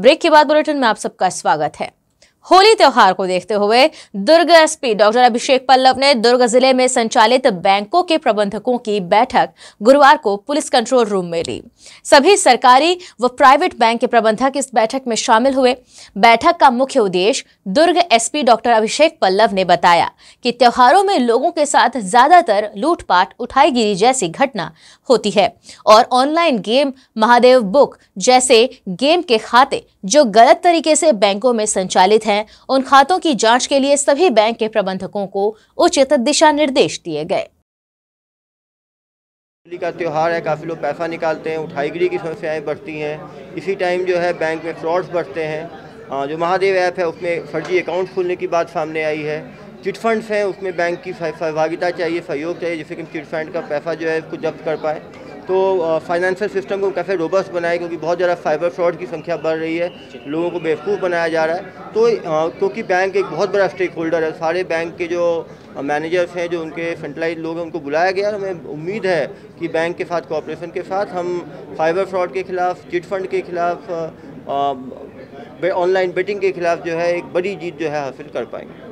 break के बाद bulletin में आप सबका स्वागत है होली त्योहार को देखते हुए दुर्ग एसपी डॉक्टर अभिषेक पल्लव ने दुर्ग जिले में संचालित बैंकों के प्रबंधकों की बैठक गुरुवार को पुलिस कंट्रोल रूम में ली सभी सरकारी व प्राइवेट बैंक के प्रबंधक इस बैठक में शामिल हुए बैठक का मुख्य उद्देश्य दुर्ग एसपी डॉक्टर अभिषेक पल्लव ने बताया कि त्योहारों में लोगों के साथ ज्यादातर लूटपाट उठाईगिरी जैसी घटना होती है और ऑनलाइन गेम महादेव बुक जैसे गेम के खाते जो गलत तरीके से बैंकों में संचालित है है उन खातों की जांच के लिए सभी बैंक के प्रबंधकों को उचित दिशा निर्देश दिए गए होली का त्यौहार है काफ़ी लोग पैसा निकालते हैं उठाईगिरी की समस्याएं बढ़ती हैं इसी टाइम जो है बैंक में फ्रॉड्स बढ़ते हैं जो महादेव ऐप है उसमें फर्जी अकाउंट खोलने की बात सामने आई है चिट फंड्स हैं उसमें बैंक की सहभागिता चाहिए सहयोग चाहिए जिससे कि चिट फंड का पैसा जो है उसको जब्त कर पाए तो फाइनेंशियल सिस्टम को कैसे रोबस्ट बनाए क्योंकि बहुत ज़्यादा साइबर फ्रॉड की संख्या बढ़ रही है लोगों को बेवकूफ़ बनाया जा रहा है तो क्योंकि बैंक एक बहुत बड़ा स्टेक होल्डर है सारे बैंक के जो मैनेजर्स हैं जो उनके सेंट्रलाइज लोग हैं उनको बुलाया गया हमें उम्मीद है कि बैंक के साथ कॉपरेशन के साथ हम फाइबर फ्रॉड के खिलाफ चिट फंड के खिलाफ ऑनलाइन बेटिंग के खिलाफ जो है एक बड़ी जीत जो है हासिल कर पाएंगे